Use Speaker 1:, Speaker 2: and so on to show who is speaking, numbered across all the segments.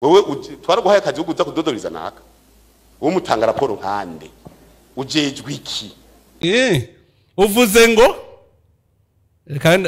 Speaker 1: wowe twaraguhaye akazi uza kudodoriza naka wowe umutanga raporo nkande ujejwe iki eh, uvuze ngo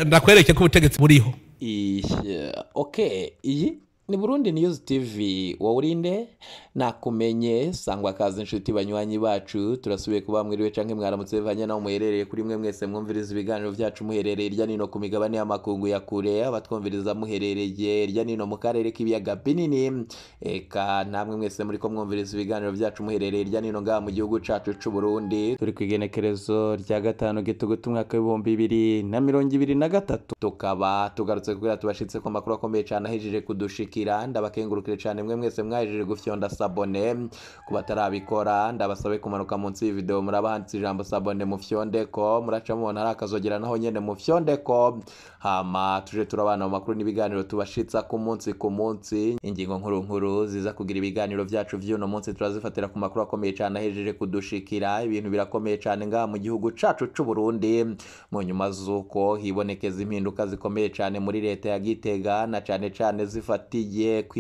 Speaker 1: ndakwereke ko ubutegetsi buriho eh, iyi ni burundi news tv wowe urinde nakumenye sangwa akazi inshuti banywanyi bacu turasubiye kuba mwiriwe canke mwaramutse bivanye naho muherereye kuri mwe mwese mwumviriza ibiganiro byacu muherereye irya nino ku migabane y'amakungu ya kure abatwumviriza muherereye irya nino mu karere k'ibiyaga binini eka namwe mwese muriko mwumviriza ibiganiro byacu muherereye irya nino ngaha mu gihugu cacu c'uburundi turi ku igenekerezo rya gatanu gituguta umwaka w'ibihumbi bibiri na mirongo ibiri na gatatu tukaba tugarutse kubwira tubashitse ku makuru akomeye cane ahejeje kudushika kunyakira ndabakengurukire cyane mwe mwese mwajeje gufyonda sabone ku batarabikora ndabasabe kumanuka munsi y'ividewo muraba handitse ijambo sabone mufyondeko muraca mubona hari akazogera naho nyine mufyondeko hama tuje turabana mu makuru n'ibiganiro tubashitsa ku munsi ku munsi ingingo nkuru nkuru ziza kugira ibiganiro byacu by'uno munsi turazifatira ku makuru akomeye cyane ahejeje kudushikira ibintu birakomeye cyane ngaha mu gihugu cacu c'u Burundi mu nyuma z'uko hibonekeza impinduka zikomeye cyane muri leta ya Gitega na cyane cyane zifatiye rishingiye ku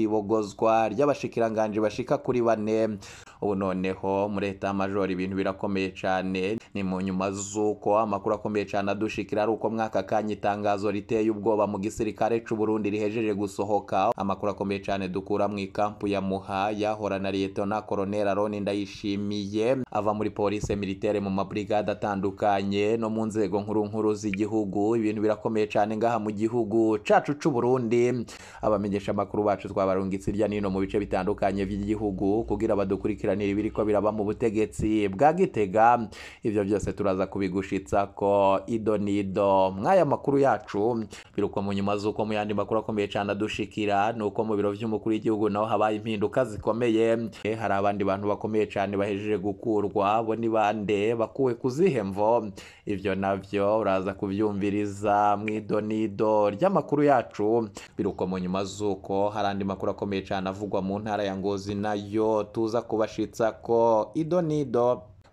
Speaker 1: ry'abashikiranganji bashika kuri bane ubu noneho muri leta majoro ibintu birakomeye cyane ni mu nyuma z'uko amakuru akomeye cyane adushikira ari uko mwaka kanya itangazo riteye ubwoba mu gisirikare cy'u Burundi rihejeje gusohoka amakuru akomeye cyane dukura mu ikampu ya muha na horana na Colonel Aron Ndayishimiye ava muri polisi militaire mu mabrigade atandukanye no mu nzego nkuru nkuru z'igihugu ibintu birakomeye cyane ngaha mu gihugu cacu cy'u Burundi abamenyesha bakuru bacu twabarungitse hirya n'ino mu bice bitandukanye by'igihugu kugira badukurikiranire ibiri ko biraba mu butegetsi bwa gitega ibyo byose turaza kubigushitsa ko ido n'ido mw'aya makuru yacu biruko mu nyuma z'uko mu yandi makuru akomeye cyane adushikira ni uko mu biro by'umukuru w'igihugu naho habaye impinduka zikomeye eh, hari abandi bantu bakomeye cyane bahejeje gukurwa bo ni bande bakuwe kuzihemvo ibyo nabyo uraza kubyumviriza mu ido n'ido ry'amakuru yacu biruko mu nyuma z'uko yaho hari andi makuru akomeye cyane avugwa mu ntara ya ngozi nayo tuza kubashitsa ko idonido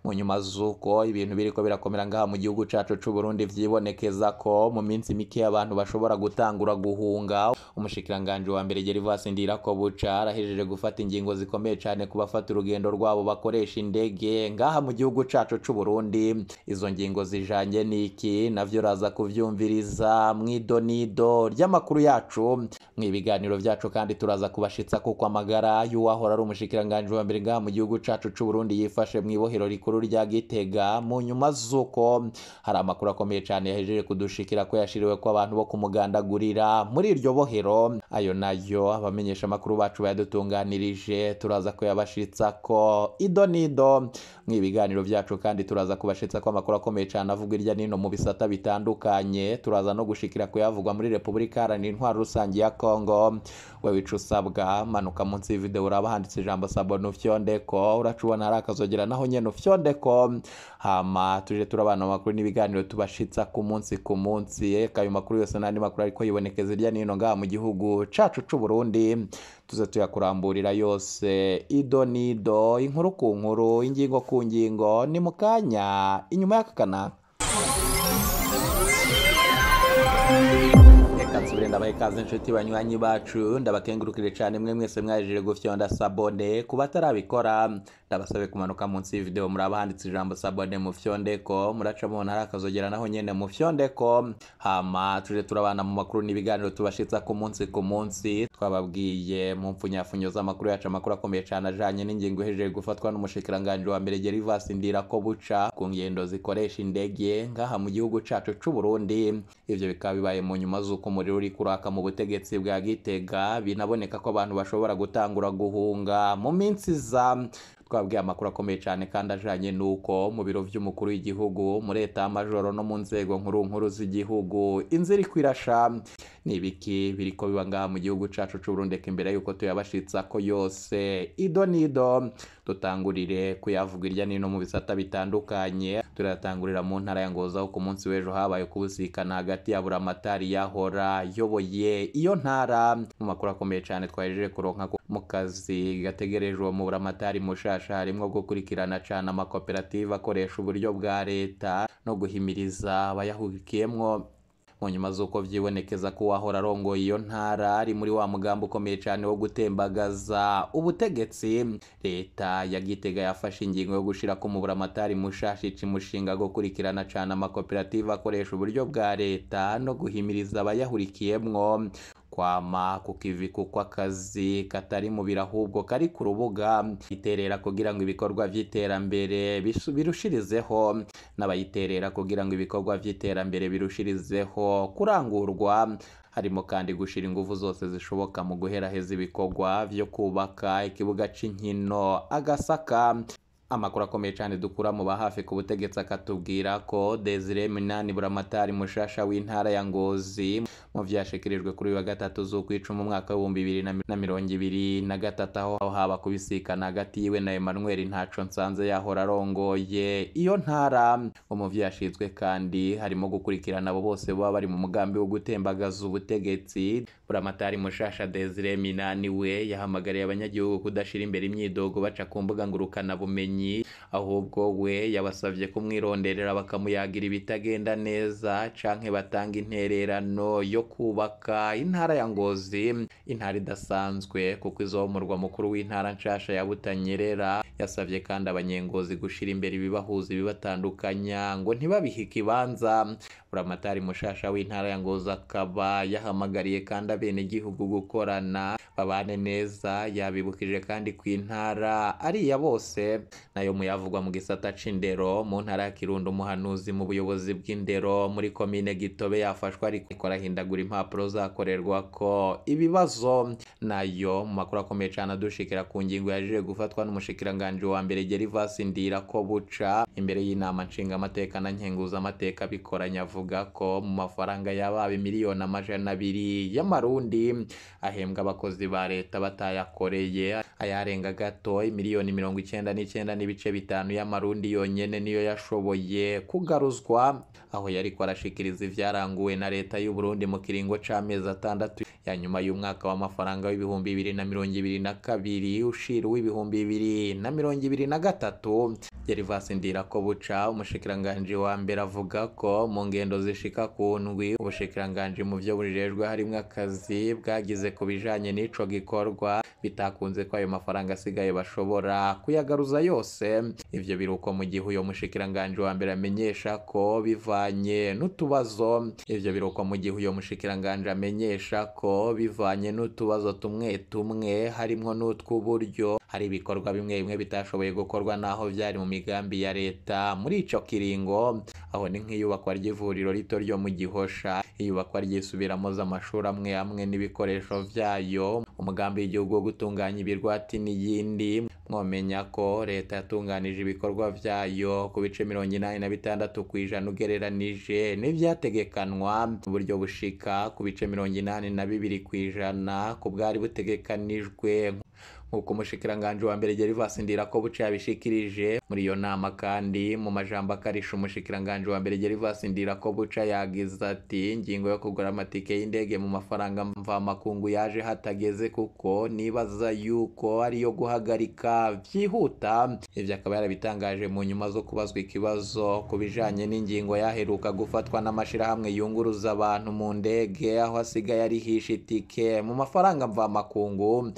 Speaker 1: mu nyuma z'uko ibintu biri ko birakomera ngaha mu gihugu cyacu cy'u Burundi vyibonekeza ko mu minsi mike abantu bashobora gutangura guhunga umushikiranganje wa mbere Gervase ko buca arahejeje gufata ingingo zikomeye cyane ku bafata urugendo rwabo bakoresha indege ngaha mu gihugu cyacu cy'u Burundi izo ngingo zijanye niki navyo kubyumviriza mu idonido ry'amakuru yacu mu ibiganiro byacu kandi turaza kubashitsa kuko amagara y'uwahora ari umushikiranganje wa mbere ngaha mu gihugu cyacu cy'u Burundi yifashe mw'ibohero rikuru y'igororero rya gitega mu nyuma z'uko hari amakuru akomeye cyane yahejeje kudushikira ko yashiriwe ko abantu bo kumugandagurira muri iryo bohero ayo nayo abamenyesha amakuru bacu bayadutunganirije turaza ko yabashitsa ko idonido. ni ibiganiro byacu kandi turaza kubashitsa ko amakuru akomeye cyane avugwa hirya n'ino mu bisata bitandukanye turaza no gushikira kuyavugwa muri repubulika iharanira intwaro rusange ya kongo we usabwa manuka munsi y'ividewo uraba handitse ijambo sabona ufyondeko uracubona hari akazogera naho nyine ufyondeko hama tuje turabana amakuru n'ibiganiro tubashitsa ku munsi ku munsi kayo makuru yose n'andi makuru ariko yibonekeza hirya n'ino ngaha mu gihugu cacu c'uburundi tuza tuyakuramburira yose ido n'ido inkuru ku nkuru ingingo ku ngingo ni mu kanya inyuma y'aka kanaka nsubire ikaze inshuti banywanyi bacu ndabakengurukire cyane mwe mwese mwajeje gufyonda sabone ku batarabikora ndabasabe kumanuka munsi y'ivideo muraba handitse ijambo sabone mufyondeko muraca mubona hari akazogera naho nyine mufyondeko hama tuje turabana mu makuru n'ibiganiro tubashitsa ku munsi ku munsi twababwiye mu mpfunyafunyo z'amakuru yacu amakuru akomeye cyane ajyanye n'ingingo ihejeje gufatwa n'umushikiranganji wa mbere gerivasi ko buca ku ngendo zikoresha indege ngaha mu gihugu cyacu cy'u Burundi ibyo bikaba bibaye mu nyuma z'uko umuriro uri kuraka mu butegetsi bwa gitega binaboneka ko abantu bashobora gutangura guhunga mu minsi za twabwiye amakuru akomeye cyane kandi ajyanye n'uko mu biro by'umukuru w'igihugu muri leta majoro no mu nzego nkuru nkuru z'igihugu inzira iri ni ibiki biri ko biba ngaha mu gihugu cyacu cy'uburundi imbere y'uko tuyabashitsa ko yose idonido. dutangurire kuyavuga irya n'ino mu bisata bitandukanye turatangurira mu ntara ya ngoza ku munsi w'ejo habaye kubusikana hagati ya buramatari yahora yoboye iyo ntara mu makuru akomeye cyane twahejeje kuronka mu kazi gategerejwe mu buramatari mushasha harimo gukurikirana cyane amakoperative akoresha uburyo bwa leta no guhimiriza abayahurikiyemo mu nyuma z'uko byibonekeza ko uwahora arongoye iyo ntara ari muri wa mugambi ukomeye cyane wo gutembagaza ubutegetsi leta ya gitega yafashe ingingo yo gushyira ku muburamatari mushashica umushinga gukurikirana cyane amakoperative akoresha uburyo bwa leta no guhimiriza abayahurikiyemwo kwama ku kiviko kw'akazi katari mu birahubwo kari ku rubuga iterera kugira ngo ibikorwa by'iterambere birushirizeho n'abayiterera kugira ngo ibikorwa by'iterambere birushirizeho kurangurwa harimo kandi gushyira ingufu zose zishoboka mu guhera heza ibikorwa byo kubaka ikibuga cy'inkino agasaka amakuru akomeye cyane dukura mu ba hafi ku butegetsi akatubwira ko desire minani buramatari mushasha w'intara ya ngozi mu byashyikirijwe kuri uyu wa gatatu z'ukwicuma umwaka w'ibihumbi bibiri na mirongo ibiri na gatatu aho haba kubisikana hagati yiwe na emmanuel ntaco nsanze yahora arongoye iyo ntara umuvyi yashinzwe kandi harimo gukurikirana abo bose baba bari mu mugambi wo gutembagaza ubutegetsi buramatari mushasha desire minani we yahamagariye abanyagihugu kudashira imbere imyidogo baca ku mbuga ngurukanabumenyi bumenyi ahubwo we yabasabye kumwironderera bakamuyagira ibitagenda neza canke batanga intererano yo kubaka intara ya ngozi intara idasanzwe kuko izoba umurwa mukuru w'intara nshasha ya butanyerera yasabye kandi abanyengozi gushira imbere ibibahuza ibibatandukanya ngo ntibabihe ikibanza buramatari mushasha w'intara ya ngozi akaba yahamagariye kandi abenegihugu gukorana babane neza yabibukije kandi ku intara ariya bose nayo muyavugwa mu gisata c'indero mu ntara ya kirundo umuhanuzi mu buyobozi bw'indero muri komine gitobe yafashwe ariko arahindagura impapuro zakorerwa ko ibibazo nayo mu makuru akomeye cyane adushikira ku ngingo yaje gufatwa n'umushikiranganji wa mbere Gervas Ndira ko buca imbere y'inama nshingamateka na nkenguzamateka bikoranya avuga ko mu mafaranga yababa miliyoni amajana abiri y'amarundi ahembwa abakozi ba leta batayakoreye ayarenga gato miliyoni mirongo icyenda n'icyenda n'ibice bitanu y'amarundi yonyine niyo yashoboye kugaruzwa aho yari arashikiriza ibyaranguwe na leta y'u Burundi mu kiringo cy'amezi atandatu ya nyuma y'umwaka w'amafaranga w'ibihumbi bibiri na mirongo ibiri na kabiri ushira uw'ibihumbi bibiri na mirongo ibiri na gatatu ko buca umushikiranganji wa mbere avuga ko mu ngendo ingendo zishika ku ndwi ubushikiranganji mu byo burijejwe harimo akazi bwagize ku bijanye n'ico gikorwa bitakunze ko ayo mafaranga asigaye bashobora kuyagaruza yose ivyo biruko mu gihe uyo mushikiranganji wa mbere amenyesha ko bivanye n'utubazo ivyo biruko mu gihe uyo mushikiranganje amenyesha ko bivanye n'utubazo tumwe tumwe harimwo n'utw'uburyo hari ibikorwa bimwe bimwe bitashoboye gukorwa naho byari mu migambi ya leta muri ico kiringo aho ni nk'iyubakwa ry'ivuriro ivuriro rito ryo mu gihosha iyubakwa ryisubiramo z'amashuri amwe amwe n'ibikoresho byayo umugambi w'igihugu wo gutunganya ibirwati n'iyindi mwomenya ko leta yatunganije ibikorwa byayo ku bice mirongo inani na bitandatu ku ijana ugereranije n'ibyategekanwa mu buryo bushika ku bice mirongo inani na bibiri ku ijana ku bwari butegekanijwe nk'uko umushikiranganji wa mbere gervas ndirakobuca yabishikirije muri iyo nama kandi mu majambo akarisha umushikiranganji wa mbere ko ndirakobuca yagize ati ingingo yo kugura amatike y'indege mu mafaranga mvamakungu yaje hatageze kuko nibaza yuko ari iyo guhagarika byihuta ibyo akaba yarabitangaje mu nyuma zo kubazwa ikibazo ku bijanye n'ingingo yaheruka gufatwa n'amashyirahamwe yunguruza abantu mu ndege aho asigaye arihisha itike mu mafaranga mvamakungu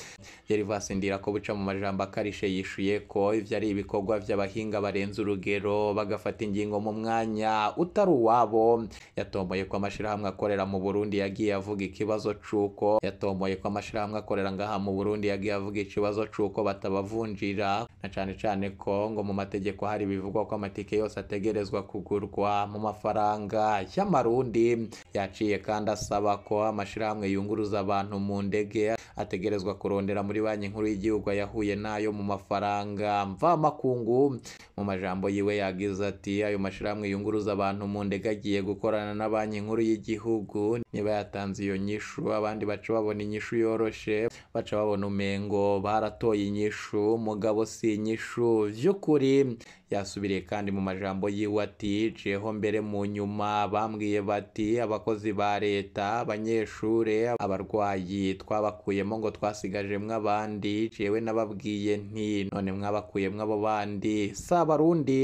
Speaker 1: gervas gutsindira ko buca mu majambo akarishe yishuye ko ibyo ari ibikorwa by'abahinga barenze urugero bagafata ingingo mu mwanya utari uwabo yatomboye ko amashyirahamwe akorera mu burundi yagiye avuga ikibazo c'uko yatomboye ko amashyirahamwe akorera ngaha mu burundi yagiye avuga ikibazo c'uko batabavunjira na cyane cane ko ngo mu mategeko hari ibivugwa ko amatike yose ategerezwa kugurwa mu mafaranga y'amarundi yaciye kandi asaba ko amashyirahamwe yunguruza abantu mu ndege ategerezwa kurondera muri banki nkuru w'igihugu yahuye n'ayo mu mafaranga mvamakungu mu majambo yiwe yagize ati ayo mashyirahamwe yunguruza abantu mu ndege agiye gukorana na banki nkuru y'igihugu niba yatanze iyo nyishu abandi baca babona inyishu yoroshe baca babona umengo baratoye inyishu umugabo si inyishu by'ukuri yasubiriye kandi mu majambo yiwe ati jeho mbere mu nyuma bambwiye bati abakozi ba leta abanyeshuri abarwayi twabakuyemo ngo twasigajemwo abandi yewe nababwiye nti none mwabakuyemwo abo bandi si abarundi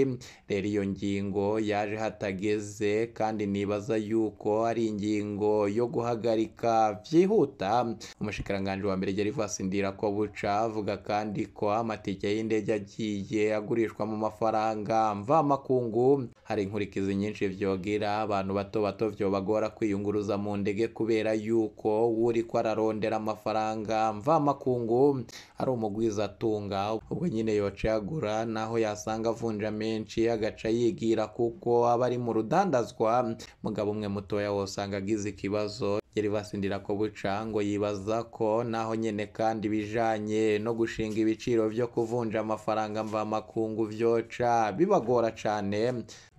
Speaker 1: rero iyo ngingo yaje hatageze kandi nibaza yuko ari ingingo yo guhagarika byihuta umushikiranganji wa mbere Gervas ko buca avuga kandi ko amatike y'indege agiye agurishwa mu mafaranga mvamakungu hari inkurikizi nyinshi vyogira abantu bato bato vyobagora kwiyunguruza mu ndege kubera yuko uri ko ararondera amafaranga mvamakungu ari umugwiza atunga ubwo nyine yocagura naho yasanga avunja menshi agaca yigira kuko aba ari mu rudandazwa mugabo umwe mutoya wasangaga agize ikibazo basindira ko buca ngo yibaza ko naho nyene kandi bijanye no gushinga ibiciro byo kuvunja amafaranga mvamakungu vyoca bibagora cane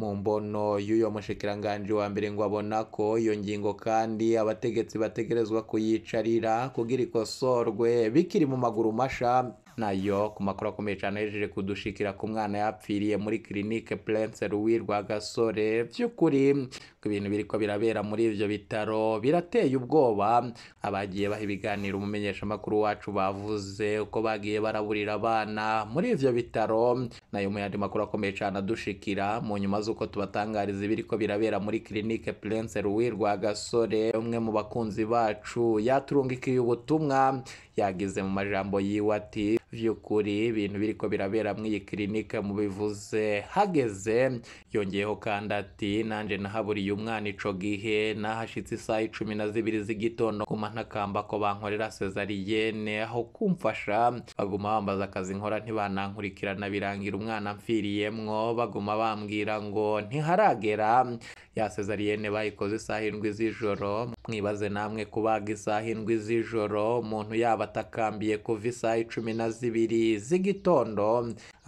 Speaker 1: mu mbono y'uyo mushikiranganji wa mbere ngo abona ko iyo ngingo kandi abategetsi bategerezwa kuyicarira kugira ikosorwe bikiri mu maguru masha nayo ku makuru akomeye cyane yejeje kudushikira ku mwana yapfiriye muri kirinike Prince Louis Rwagasore by'ukuri ibintu biriko birabera muri ibyo bitaro birateye ubwoba abagiye baha ibiganiro umumenyeshamakuru wacu bavuze uko bagiye baraburira abana muri ibyo bitaro nayo mu yandi makuru akomeye cyane adushikira mu nyuma z'uko tubatangariza ibiriko birabera muri kirinike Prince Louis Rwagasore umwe mu bakunzi bacu yaturungikiye ubutumwa yagize mu majambo yiwe ati by'ukuri ibintu biri ko birabera mu iyi kirinike mubivuze hageze yongeyeho kandi ati nanjye nahaburiye umwana ico gihe nahashitse isaha icumi na zibiri z'igitondo kuma ntakamba ko bankorera sezariyene aho kumfasha baguma bambaza akazi nkora ntibanankurikirana birangira umwana mpfiriyemwo baguma bambwira ngo ntiharagera ya sezariyene bayikoze isaha indwi z'ijoro mwibaze namwe kubaga isaha indwi z'ijoro umuntu yaba atakambiye kuva isaha icumi na zibiri z'igitondo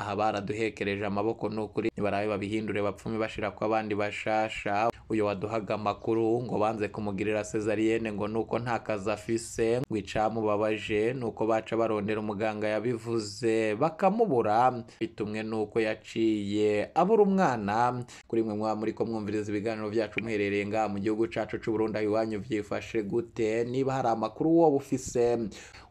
Speaker 1: aha baraduhekereje amaboko ni ukuri barabe babihindure bapfume bashira ko abandi bashasha uyu waduhaga amakuru ngo banze kumugirira sezariyene ngo nuko nta kazi afise ngo icamubabaje nuko baca barondera umuganga yabivuze bakamubura bitumwe nuko yaciye abura umwana kuri mwe mwaba muri ko mwumviriza ibiganiro byacu muherereye ngaha mu gihugu cacu c'uburundi iwanyu byifashe gute niba hari amakuru wowe ufise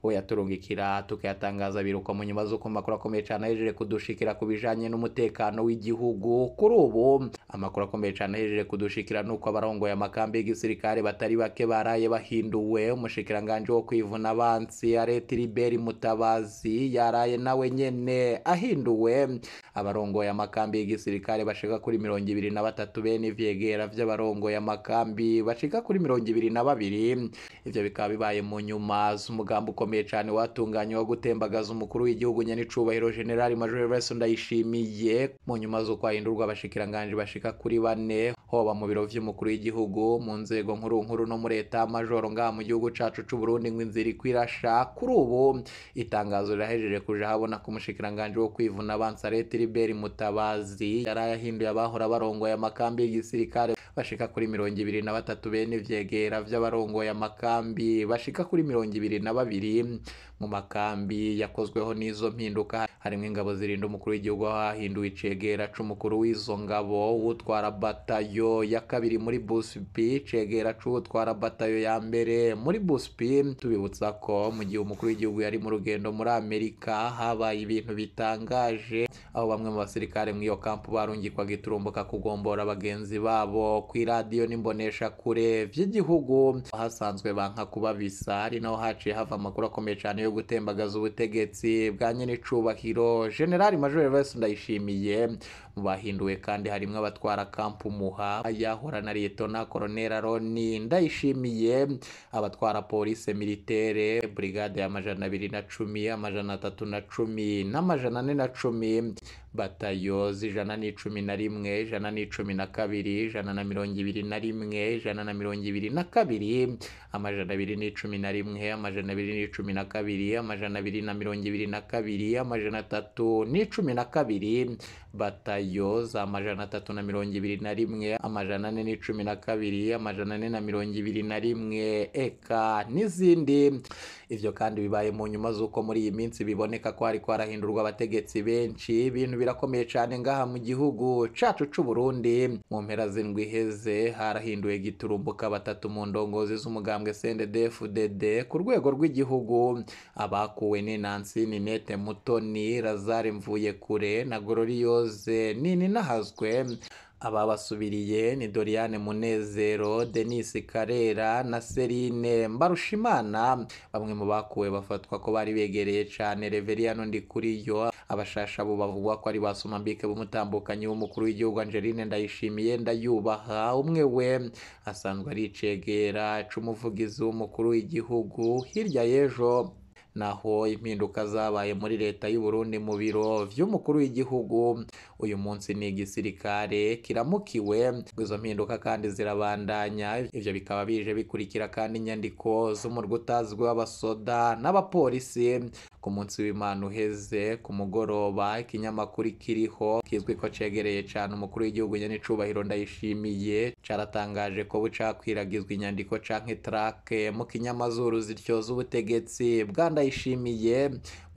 Speaker 1: oya turungikira tukayatangaza biruka mu nyuma z'uko amakuru akomeye cyane ahejeje kudushikira ku bijyanye n'umutekano w'igihugu kuri ubu amakuru akomeye cyane ahejeje kudushikira ni uko abarongoye amakambi y'igisirikare batari bake baraye bahinduwe umushikiranganji wo kwivuna abansi areta iriberi mutabazi yaraye nawe nyene ahinduwe abarongoye amakambi y'igisirikare bashika kuri mirongo ibiri na batatu bene ivyegera vy'abarongoye amakambi bashika kuri mirongo ibiri na babiri ibyo bikaba bibaye mu nyuma z'umugambi ukomeye ukomeye cyane watunganye wo gutembagaza umukuru w'igihugu nyanicubahiro generali major Vesu ndayishimiye mu nyuma z'uko hahindurwa abashikiranganji bashika kuri bane hoba mu biro by'umukuru w'igihugu mu nzego nkuru nkuru no muri leta majoro ngaha mu gihugu cyacu cy'u Burundi ngo inzira ikwirasha kuri ubu itangazo rirahejeje kuje habona ko umushikiranganji wo kwivuna Bansalete Liberi Mutabazi yari yahinduye abahora barongoye amakambi y'igisirikare bashika kuri mirongo ibiri na batatu bene vyegera vy'abarongoye amakambi bashika kuri mirongo ibiri na babiri mu makambi yakozweho n'izo mpinduka harimo ingabo zirinda umukuru w'igihugu hahinduwe cegera aca w'izo ngabo utwara batayo ya kabiri muri busipi cegera aca batayo ya mbere muri busipi tubibutsa ko mu gihe umukuru w'igihugu yari mu rugendo muri amerika habaye ibintu bitangaje aho bamwe mu basirikare muri iyo kampu barungikwaga iturumbuka kugombora bagenzi babo ku iradiyo n'imbonesha kure by'igihugu hasanzwe banka kuba bisa ari naho haciye hava amakuru akomeye cyane yo gutembagaza ubutegetsi bwa nyir'icubahiro Gabiro generali majoro Vesu ndayishimiye bahinduwe kandi harimo abatwara kampu muha yahura na liyetona koroneri aroni ndayishimiye abatwara polisi militere burigade y'amajana abiri na cumi amajana atatu na cumi n'amajana ane na cumi batayo z'ijana n'icumi na rimwe ijana n'icumi na kabiri ijana na mirongo ibiri na rimwe ijana na mirongo ibiri na kabiri amajana abiri n'icumi na rimwe amajana abiri n'icumi na kabiri amajana abiri na mirongo ibiri na kabiri amajana atatu n'icumi na kabiri batayo za amajana atatu na mirongo ibiri na rimwe amajana ane cumi na kabiri amajana ane na mirongo ibiri na rimwe eka n'izindi ibyo kandi bibaye mu nyuma z'uko muri iyi minsi biboneka ko hari kwarahindurwa abategetsi benshi ibintu birakomeye cyane ngaha mu gihugu cacu c'u Burundi mu mpera z'indwi iheze harahinduye giturumbuka batatu mu ndongozi z'umugambwe CNDD-FDD ku rwego rw'igihugu abakuwe ni Nancy Ninette Mutoni mvuye kure na Gloriose Nini Nahazwe ababasubiriye ni doriane munezero denise karera na serine mbarushimana bamwe mu bakuwe bafatwa ko bari begereye cyane reveriya n'undi kuri yo abashasha bo bavugwa ko ari ba b'umutambukanyi w'umukuru w'igihugu angeline ndayishimiye ndayubaha umwe we asanzwe ari icegera cy'umuvugizi w'umukuru w'igihugu hirya y'ejo naho impinduka zabaye muri leta y'u Burundi mu biro by'umukuru w'igihugu uyu munsi ni igisirikare kiramukiwe izo mpinduka kandi zirabandanya ibyo bikaba bije bikurikira kandi inyandiko zo mu rw'utazi n'abapolisi ku munsi w'imana uheze ku mugoroba ikinyamakuru kiriho kizwi ko cegereye cyane umukuru w'igihugu nyenicubahiro ndayishimiye caratangaje ko bucakwiragizwa inyandiko canke trake mu kinyamazuru ziryoza ubutegetsi bwa ndayishimiye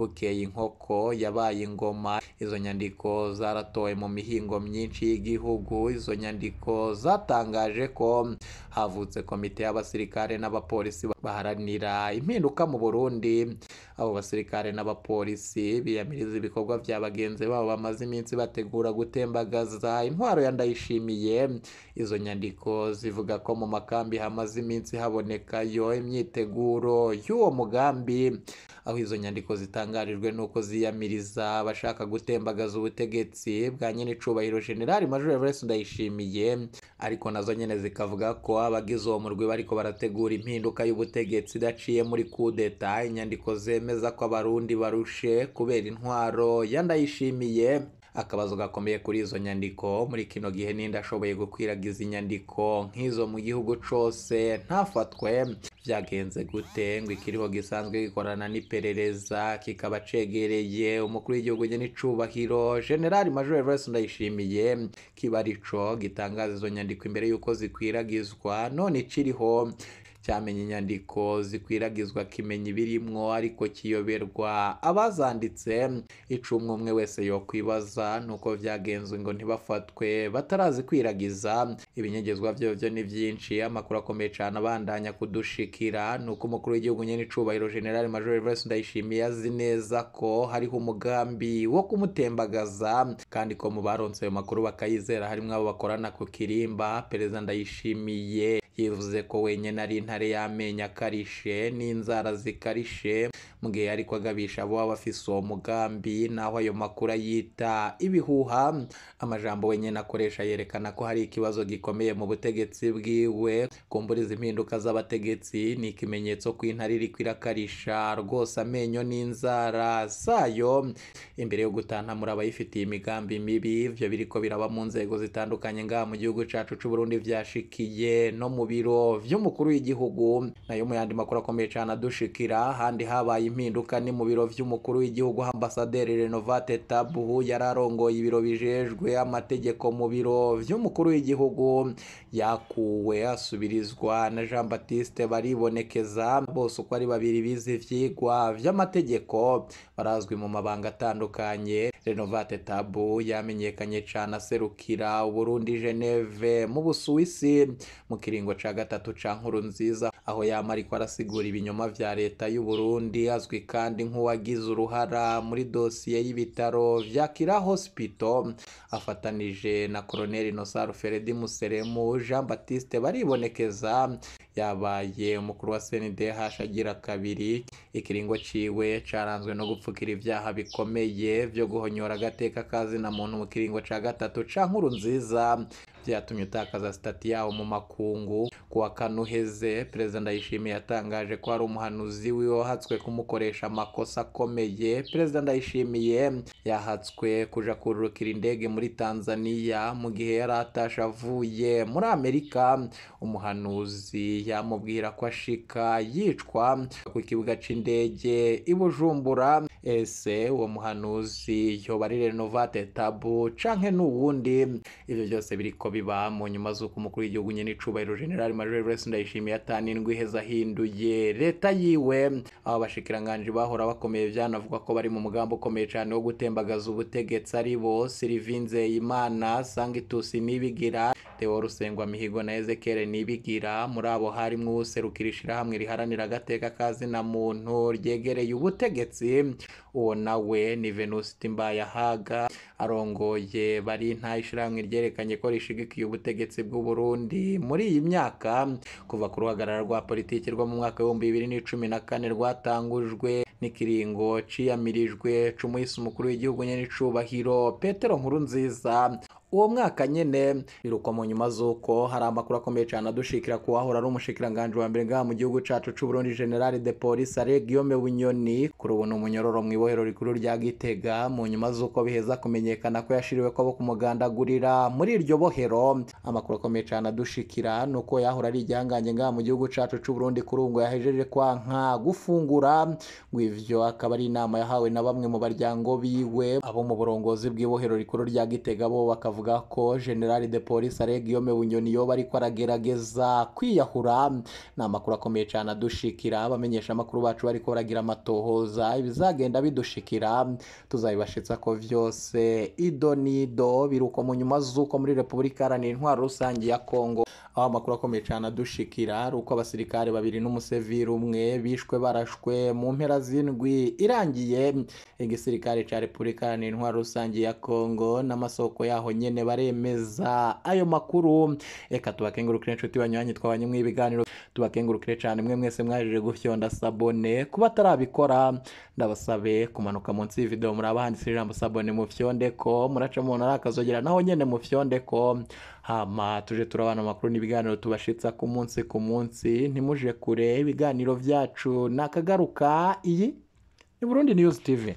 Speaker 1: bukeye inkoko yabaye ingoma izo nyandiko zaratowe mu mihingo myinshi y'igihugu izo nyandiko zatangaje ko havutse komite y'abasirikare n'abapolisi baharanira impinduka mu burundi abo basirikare n'abapolisi biyamiriza ibikorwa bya bagenzi babo bamaze iminsi bategura gutembagaza intwaro ya ndayishimiye izo nyandiko zivuga ko mu makambi hamaze iminsi habonekayo imyiteguro y'uwo mugambi aho izo nyandiko zitanga batangarijwe n'uko ziyamiriza bashaka gutembagaza ubutegetsi bwa nyen'icyubahiro generali major everest ndayishimiye ariko nazo nyine zikavuga ko abagize uwo murwi bariko barategura impinduka y'ubutegetsi idaciye muri kudeta inyandiko zemeza ko abarundi barushe kubera intwaro ya ndayishimiye akabazo gakomeye kuri izo nyandiko muri kino gihe ndashoboye gukwiragiza inyandiko nk'izo mu gihugu cyose ntafatwe byagenze gute ngo ikiriho gisanzwe gikorana n'iperereza kikaba cegereye umukuru w'igihugu n’icyubahiro icubahiro generali major Veres ndayishimiye kiba arico gitangaza izo nyandiko imbere y'uko zikwiragizwa none ikiriho cyamenya inyandiko zikwiragizwa kimenya ibirimwo ariko kiyoberwa abazanditse icumwe umwe wese yokwibaza nuko byagenzwe ngo ntibafatwe batarazikwiragiza ibinyegezwa byo byo ni byinshi amakuru akomeye cyane abandanya kudushikira nuko umukuru w'igihugu nyine icubahiro general major Veresu Ndayishimiye azi neza ko hariho umugambi wo kumutembagaza kandi ko mu baronse ayo makuru bakayizera harimo abo bakorana ku kirimba perezida Ndayishimiye yivuze ko wenyine ari intare y'amenyo akarishe n'inzara zikarishe mu gihe ariko agabisha abo baba bafise uwo mugambi naho ayo makuru yita ibihuha amajambo wenyine akoresha yerekana ko hari ikibazo gikomeye mu butegetsi bwiwe kumbura impinduka z'abategetsi ni ikimenyetso ko intare iriko irakarisha rwose amenyo n'inzara zayo imbere yo gutana muri abayifitiye imigambi mibi ibyo biriko biraba mu nzego zitandukanye ngaha mu gihugu cacu c'uburundi vyashikiye no mu biro vy'umukuru w'igihugu w'igihugu nayo mu yandi makuru akomeye cyane adushikira handi habaye impinduka ni mu biro by'umukuru w'igihugu ambasaderi renovate tabuhu yari arongoye ibiro bijejwe amategeko mu biro by'umukuru w'igihugu yakuwe asubirizwa na jean batiste baribonekeza bose uko ari babiri bize ibyigwa by'amategeko barazwi mu mabanga atandukanye renovate tabu yamenyekanye cyane aserukira uburundi geneve mu busuwisi mu kiringo cya gatatu cya nkuru nziza aho yamariko arasigura ibinyoma bya leta y'uburundi azwi kandi nk'uwagize uruhara muri dosiye y'ibitaro vya kira hospital afatanije na koloneli nosaru feredi museremu jean batiste baribonekeza yabaye umukuru wa CNDH agira kabiri ikiringo ciwe caranzwe no gupfukira ivyaha bikomeye vyo guhonyora agateka ka na muntu mu kiringo ca gatatu ca nkuru nziza byatumye utakaza sitati yawo mu makungu kuwa kane uheze perezida ndayishimiye yatangaje ko hari umuhanuzi wiwe wahatswe kumukoresha amakosa akomeye perezida ndayishimiye yahatswe kuja kururukira indege muri tanzania mu gihe yari atashe avuye muri amerika umuhanuzi yamubwira ko ashika yicwa ku kibuga cy'indege i bujumbura ese uwo muhanuzi yoba ari renovate tabu canke n'uwundi ibyo byose biriko biba mu nyuma z'uko umukuru w'igihugu nyine icubahiro generali major Louis Ndayishimiye atana heza ahinduye leta yiwe aba bashikiranganje bahora bakomeye byanavugwa ko bari mu mugambi ukomeye cyane wo gutembagaza ubutegetsi ari bo Sylvie Nzeyimana Sangitusi Nibigira theo rusengwamihigo na ezekere nibigira muri abo harimwo userukira ishyirahamwe riharanira agateka ka na muntu ryegereye ubutegetsi uwo nawe ni venusi timbayahaga arongoye bari nta ishyirahamwe ryerekanye ko rishigikiye ubutegetsi bw'uburundi muri iyi myaka kuva ku ruhagarara rwa politiki rwo mu mwaka w'ibihumbi bibiri ni cumi na kane rwatangujwe n'ikiringo ciyamirijwe cumuhisi umukuru w'igihugu nyene icubahiro petero nkuru nziza uwo mwaka nyine biruka mu nyuma z'uko hari amakuru akomeye cyane adushikira ku wahora ari umushikiranganji wa mbere ngaha mu gihugu cyacu cy'uburundi general de police ale bunyoni kuri ubu ni umunyororo mu ibohero rikuru rya gitega mu nyuma z'uko biheza kumenyekana ko yashiriwe ko kumugandagurira muri iryo bohero amakuru akomeye cyane adushikira ni uko yahora ari igihangange ngaha mu gihugu cyacu cy'uburundi kuri ubu ngo yahejeje kwanka gufungura ngo ivyo akaba ari inama yahawe na bamwe mu baryango biwe abo mu burongozi bw'ibohero rikuru rya gitega bo bakavuga avuga ko generali de polisi arega iyo bunyoni yoba ariko aragerageza kwiyahura ni amakuru akomeye cyane adushikira abamenyesha bacu bari baragira amatohoza ibizagenda bidushikira tuzabibashitsa ko byose ido n'ido biruko mu nyuma z'uko muri repubulika iharanira intwaro rusange ya kongo aho amakuru akomeye cyane adushikira ari uko abasirikare babiri n'umusivili umwe bishwe barashwe mu mpera z'indwi irangiye igisirikare cya repubulika n'intwaro rusange ya kongo n'amasoko yaho nyine baremeza ayo makuru reka tubakengurukire inshuti banyuranye twabanye mu ibiganiro tubakengurukire cyane mwe mwese mwaje gutyo Sabone kuba atarabikora ndabasabe kumanuka munsi y'ividewo muri abahanditse ijambo sabone mu fyonde ko muraca umuntu arakazogera naho nyine mu fyonde ko tuje turabana amakuru n'ibiganiro tubashitsa ku munsi ku munsi ntimuje kure ibiganiro byacu nakagaruka iyi ni burundi niyuzi tivi